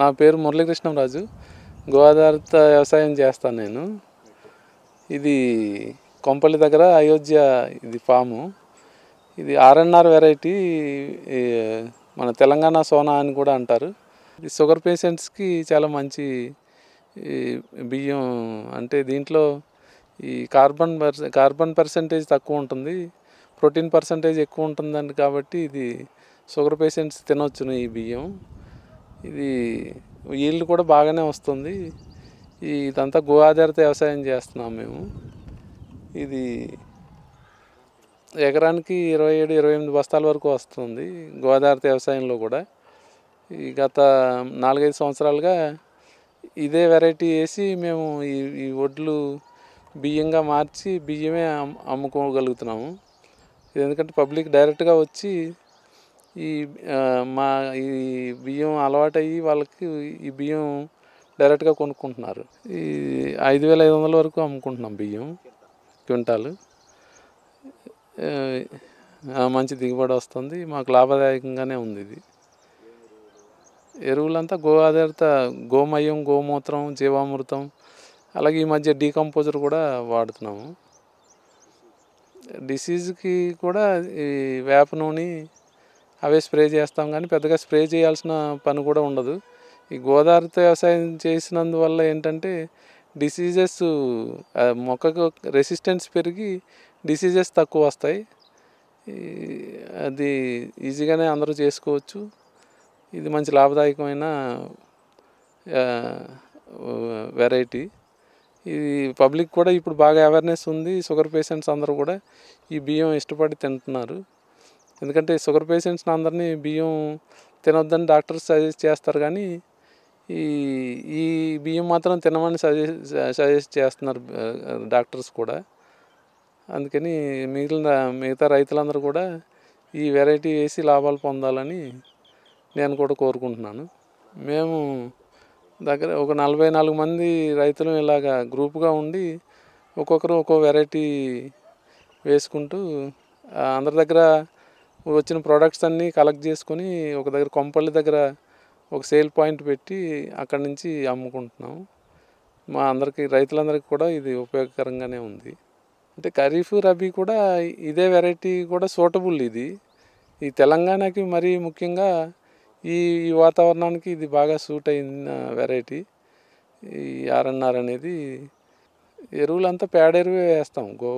నా పేరు మురళీకృష్ణరాజు గోదావరిత వ్యవసాయం చేస్తాను నేను ఇది కొంపల్లి దగ్గర అయోధ్య ఇది ఫాము ఇది ఆర్ఎన్ఆర్ వెరైటీ మన తెలంగాణ సోనా అని కూడా అంటారు ఇది షుగర్ పేషెంట్స్కి చాలా మంచి బియ్యం అంటే దీంట్లో ఈ కార్బన్ కార్బన్ పర్సంటేజ్ తక్కువ ఉంటుంది ప్రోటీన్ పర్సంటేజ్ ఎక్కువ ఉంటుందండి కాబట్టి ఇది షుగర్ పేషెంట్స్ తినవచ్చును ఈ బియ్యం ఇది ఈల్డ్ కూడా బాగానే వస్తుంది ఇదంతా గో ఆధారిత వ్యవసాయం చేస్తున్నాం మేము ఇది ఎకరానికి ఇరవై ఏడు ఇరవై ఎనిమిది బస్తాల వరకు వస్తుంది గోదావరి వ్యవసాయంలో కూడా ఈ గత నాలుగైదు సంవత్సరాలుగా ఇదే వెరైటీ వేసి మేము ఈ ఈ వడ్లు బియ్యంగా మార్చి బియ్యమే అమ్ముకోగలుగుతున్నాము ఎందుకంటే పబ్లిక్ డైరెక్ట్గా వచ్చి ఈ మా ఈ బియ్యం అలవాటయ్యి వాళ్ళకి ఈ బియ్యం డైరెక్ట్గా కొనుక్కుంటున్నారు ఈ ఐదు వేల ఐదు వందల వరకు అమ్ముకుంటున్నాం బియ్యం క్వింటాలు మంచి దిగుబడి వస్తుంది మాకు లాభదాయకంగానే ఉంది ఇది ఎరువులంతా గో ఆధారిత గోమయం గోమూత్రం జీవామృతం అలాగే ఈ మధ్య డీకంపోజర్ కూడా వాడుతున్నాము డిసీజ్కి కూడా ఈ వేప నూనె అవే స్ప్రే చేస్తాం కానీ పెద్దగా స్ప్రే చేయాల్సిన పని కూడా ఉండదు ఈ గోదావరితో వ్యవసాయం చేసినందువల్ల ఏంటంటే డిసీజెస్ మొక్కకు రెసిస్టెన్స్ పెరిగి డిసీజెస్ తక్కువ వస్తాయి అది ఈజీగానే అందరూ చేసుకోవచ్చు ఇది మంచి లాభదాయకమైన వెరైటీ ఇది పబ్లిక్ కూడా ఇప్పుడు బాగా అవేర్నెస్ ఉంది షుగర్ పేషెంట్స్ అందరూ కూడా ఈ బియ్యం ఇష్టపడి తింటున్నారు ఎందుకంటే షుగర్ పేషెంట్స్ అందరినీ బియ్యం తినొద్దని డాక్టర్స్ సజెస్ట్ చేస్తారు కానీ ఈ ఈ బియ్యం మాత్రం తినమని సజెస్ట్ సజెస్ట్ చేస్తున్నారు డాక్టర్స్ కూడా అందుకని మిగిలిన మిగతా రైతులందరూ కూడా ఈ వెరైటీ వేసి లాభాలు పొందాలని నేను కూడా కోరుకుంటున్నాను మేము దగ్గర ఒక నలభై నాలుగు మంది రైతులు ఇలాగ గ్రూప్గా ఉండి ఒక్కొక్కరు ఒక్కో వెరైటీ వేసుకుంటూ అందరి దగ్గర వచ్చిన ప్రోడక్ట్స్ అన్నీ కలెక్ట్ చేసుకొని ఒక దగ్గర కొంపల్లి దగ్గర ఒక సేల్ పాయింట్ పెట్టి అక్కడి నుంచి అమ్ముకుంటున్నాం మా అందరికీ రైతులందరికీ కూడా ఇది ఉపయోగకరంగానే ఉంది అంటే ఖరీఫ్ రబీ కూడా ఇదే వెరైటీ కూడా సూటబుల్ ఇది ఈ తెలంగాణకి మరీ ముఖ్యంగా ఈ వాతావరణానికి ఇది బాగా సూట్ అయిన వెరైటీ ఈ ఆర్ఎన్ఆర్ అనేది ఎరువులంతా పేడ ఎరువే వేస్తాం గో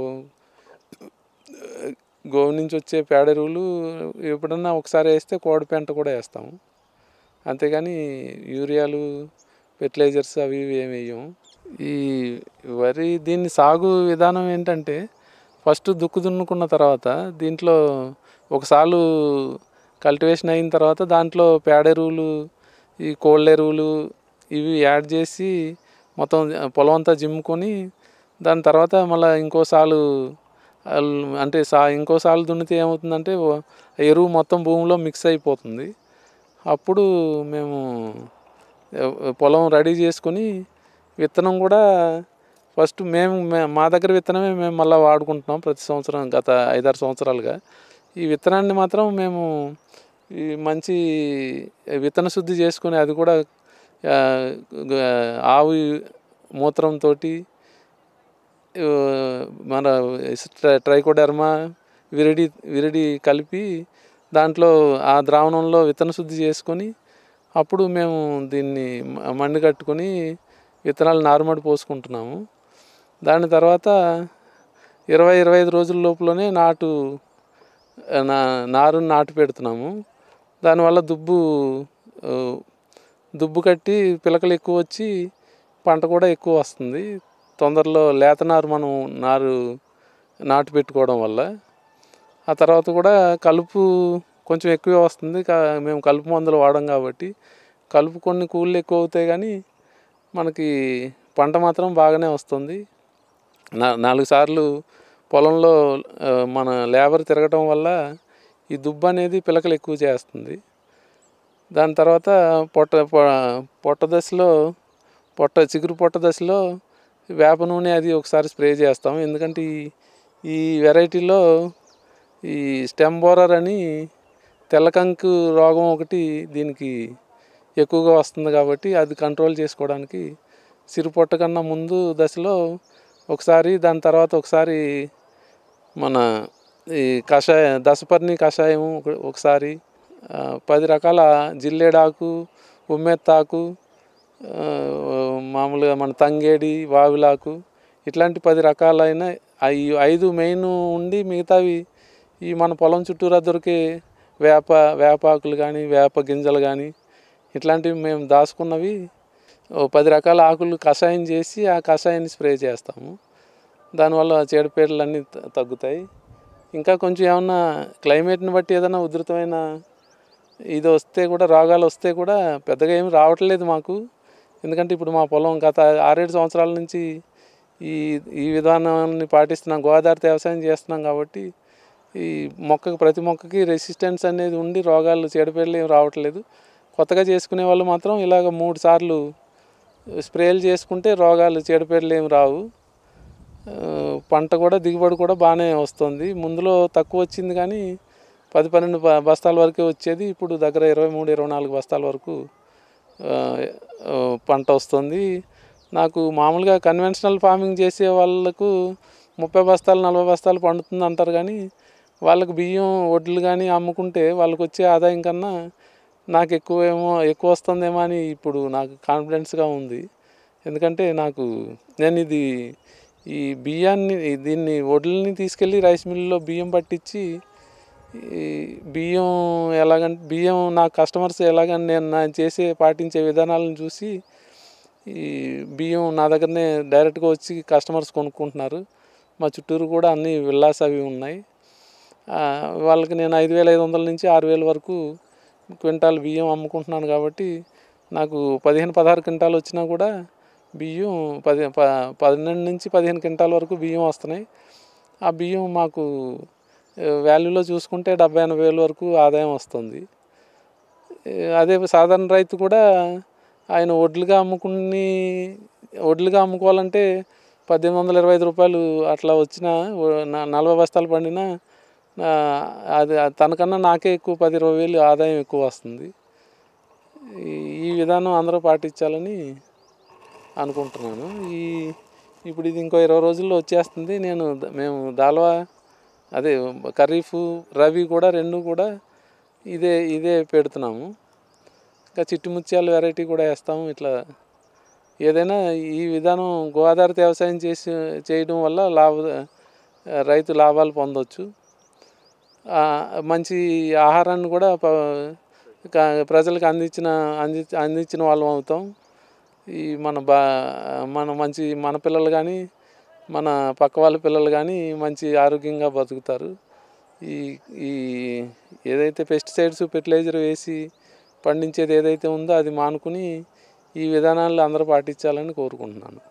గోవు నుంచి వచ్చే పేడ ఎరువులు ఎప్పుడన్నా ఒకసారి వేస్తే కోడి పెంట కూడా వేస్తాము అంతేగాని యూరియాలు ఫెర్టిలైజర్స్ అవి ఇవి ఏమి వేయము ఈ వరి దీన్ని సాగు విధానం ఏంటంటే ఫస్ట్ దుక్కు దున్నుకున్న తర్వాత దీంట్లో ఒకసార్లు కల్టివేషన్ అయిన తర్వాత దాంట్లో పేడ ఎరువులు ఈ కోళ్ళ ఎరువులు ఇవి యాడ్ చేసి మొత్తం పొలం అంతా జిమ్ముకొని దాని తర్వాత మళ్ళీ ఇంకోసార్లు అంటే సా ఇంకోసార్లు దున్నితే ఏమవుతుందంటే ఎరువు మొత్తం భూమిలో మిక్స్ అయిపోతుంది అప్పుడు మేము పొలం రెడీ చేసుకుని విత్తనం కూడా ఫస్ట్ మేము మా దగ్గర విత్తనమే మేము మళ్ళీ వాడుకుంటున్నాం ప్రతి సంవత్సరం గత ఐదారు సంవత్సరాలుగా ఈ విత్తనాన్ని మాత్రం మేము ఈ మంచి విత్తన శుద్ధి చేసుకుని అది కూడా ఆవు మూత్రంతో మన ట్రైకోడర్మా విరడి విరడి కలిపి దాంట్లో ఆ ద్రావణంలో విత్తన శుద్ధి చేసుకొని అప్పుడు మేము దీన్ని మండి కట్టుకొని విత్తనాలు నారుమడి పోసుకుంటున్నాము దాని తర్వాత ఇరవై ఇరవై ఐదు రోజుల లోపలనే నాటు నా నారుని నాటు పెడుతున్నాము దానివల్ల దుబ్బు దుబ్బు కట్టి పిలకలు ఎక్కువ వచ్చి పంట కూడా ఎక్కువ వస్తుంది తొందరలో లేతనారు మనం నారు నాటు పెట్టుకోవడం వల్ల ఆ తర్వాత కూడా కలుపు కొంచెం ఎక్కువే వస్తుంది మేము కలుపు మందులు వాడడం కాబట్టి కలుపు కొన్ని కూళ్ళు ఎక్కువ అవుతాయి కానీ మనకి పంట మాత్రం బాగానే వస్తుంది నాలుగు సార్లు పొలంలో మన లేబర్ తిరగటం వల్ల ఈ దుబ్బ అనేది పిలకలు ఎక్కువ చేస్తుంది దాని తర్వాత పొట్ట పొట్ట దశలో పొట్ట చిగురు పొట్ట దశలో వేప నూనె అది ఒకసారి స్ప్రే చేస్తాము ఎందుకంటే ఈ ఈ వెరైటీలో ఈ స్టెంబోరర్ అని తెల్లకంకు రోగం ఒకటి దీనికి ఎక్కువగా వస్తుంది కాబట్టి అది కంట్రోల్ చేసుకోవడానికి సిరిపొట్ట కన్నా ముందు దశలో ఒకసారి దాని తర్వాత ఒకసారి మన ఈ కషాయ దశపర్ణి కషాయం ఒకసారి పది రకాల జిల్లేడాకు ఉమ్మెత్తాకు మామూలుగా మన తంగేడి వావిలాకు ఇట్లాంటి పది రకాలైన ఈ ఐదు మెయిన్ ఉండి మిగతావి ఈ మన పొలం చుట్టూరా దొరికే వేప వేపాకులు కానీ వేప గింజలు కానీ ఇట్లాంటివి మేము దాచుకున్నవి ఓ పది రకాల ఆకులు కషాయం చేసి ఆ కషాయాన్ని స్ప్రే చేస్తాము దానివల్ల చీడపీడలు అన్నీ తగ్గుతాయి ఇంకా కొంచెం ఏమన్నా క్లైమేట్ని బట్టి ఏదైనా ఉధృతమైన ఇది వస్తే కూడా రోగాలు వస్తే కూడా పెద్దగా ఏమి రావట్లేదు మాకు ఎందుకంటే ఇప్పుడు మా పొలం గత ఆరేడు సంవత్సరాల నుంచి ఈ ఈ విధానాన్ని పాటిస్తున్నాం గోదావరి వ్యవసాయం చేస్తున్నాం కాబట్టి ఈ మొక్కకి ప్రతి మొక్కకి రెసిస్టెన్స్ అనేది ఉండి రోగాలు చెడిపేళ్ళు రావట్లేదు కొత్తగా చేసుకునే వాళ్ళు మాత్రం ఇలాగ మూడు సార్లు స్ప్రేలు చేసుకుంటే రోగాలు చెడిపేళ్ళు ఏమి రావు పంట కూడా దిగుబడి కూడా బాగానే వస్తుంది ముందులో తక్కువ వచ్చింది కానీ పది పన్నెండు బస్తాల వరకే వచ్చేది ఇప్పుడు దగ్గర ఇరవై మూడు ఇరవై నాలుగు బస్తాల వరకు పంట వస్తుంది నాకు మామూలుగా కన్వెన్షనల్ ఫార్మింగ్ చేసే వాళ్ళకు ముప్పై బస్తాలు నలభై బస్తాలు పండుతుంది అంటారు కానీ వాళ్ళకు బియ్యం వడ్లు కానీ అమ్ముకుంటే వాళ్ళకు వచ్చే ఆదాయం కన్నా నాకు ఎక్కువ ఏమో ఎక్కువ వస్తుందేమో అని ఇప్పుడు నాకు కాన్ఫిడెన్స్గా ఉంది ఎందుకంటే నాకు నేను ఇది ఈ బియ్యాన్ని దీన్ని వడ్లని తీసుకెళ్ళి రైస్ మిల్లులో బియ్యం పట్టించి ఈ బియ్యం ఎలాగంటే బియ్యం నా కస్టమర్స్ ఎలాగని నేను నా చేసే పాటించే విధానాలను చూసి ఈ బియ్యం నా దగ్గరనే డైరెక్ట్గా వచ్చి కస్టమర్స్ కొనుక్కుంటున్నారు మా చుట్టూరు కూడా అన్ని విల్లాస్ అవి ఉన్నాయి వాళ్ళకి నేను ఐదు వేల ఐదు వందల నుంచి ఆరు వేల వరకు క్వింటాల్ బియ్యం అమ్ముకుంటున్నాను కాబట్టి నాకు పదిహేను పదహారు క్వింటాలు వచ్చినా కూడా బియ్యం పది పన్నెండు నుంచి పదిహేను క్వింటాల వరకు బియ్యం వస్తున్నాయి ఆ బియ్యం మాకు వాల్యూలో చూసుకుంటే డెబ్బై ఎనభై వేల వరకు ఆదాయం వస్తుంది అదే సాధారణ రైతు కూడా ఆయన వడ్లుగా అమ్ముకుని వడ్లుగా అమ్ముకోవాలంటే పద్దెనిమిది వందల ఇరవై ఐదు రూపాయలు అట్లా వచ్చిన నలభై బస్తాలు పండిన అది తనకన్నా నాకే ఎక్కువ పది ఇరవై వేలు ఆదాయం ఎక్కువ వస్తుంది ఈ విధానం అందరూ పాటించాలని అనుకుంటున్నాను ఈ ఇప్పుడు ఇది ఇంకో ఇరవై రోజుల్లో వచ్చేస్తుంది నేను మేము దాల్వా అదే ఖరీఫ్ రవి కూడా రెండు కూడా ఇదే ఇదే పెడుతున్నాము ఇంకా చిట్టుముత్యాల వెరైటీ కూడా వేస్తాము ఇట్లా ఏదైనా ఈ విధానం గోదావరి వ్యవసాయం చేసి చేయడం వల్ల లాభ రైతు లాభాలు పొందవచ్చు మంచి ఆహారాన్ని కూడా ప్రజలకు అందించిన అంది అందించిన వాళ్ళం అవుతాం ఈ మన బా మన మంచి మన పిల్లలు కానీ మన పక్క వాళ్ళ పిల్లలు కానీ మంచి ఆరోగ్యంగా బతుకుతారు ఈ ఈ ఏదైతే పెస్టిసైడ్స్ ఫెర్టిలైజర్ వేసి పండించేది ఏదైతే ఉందో అది మానుకుని ఈ విధానాలు అందరూ పాటించాలని కోరుకుంటున్నాను